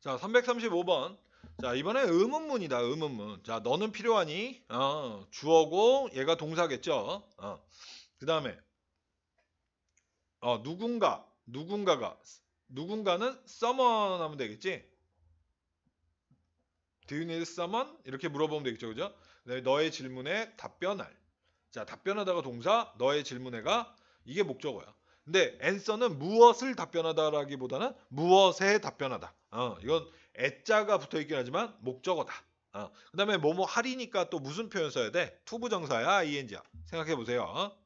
자, 335번. 자, 이번에 의문문이다. 의문문. 자, 너는 필요하니? 어, 주어고 얘가 동사겠죠. 어. 그다음에 어, 누군가, 누군가가 누군가는 someone 하면 되겠지? Do you need someone? 이렇게 물어보면 되겠죠. 그죠? 너의 질문에 답변할. 자, 답변하다가 동사, 너의 질문에가 이게 목적어야. 근데 앤서는 무엇을 답변하다라기보다는 무엇에 답변하다. 어, 이건 애자가 붙어 있긴 하지만 목적어다. 어, 그 다음에 뭐뭐 하리니까 또 무슨 표현 써야 돼? 투부정사야, ing야. 생각해 보세요. 어?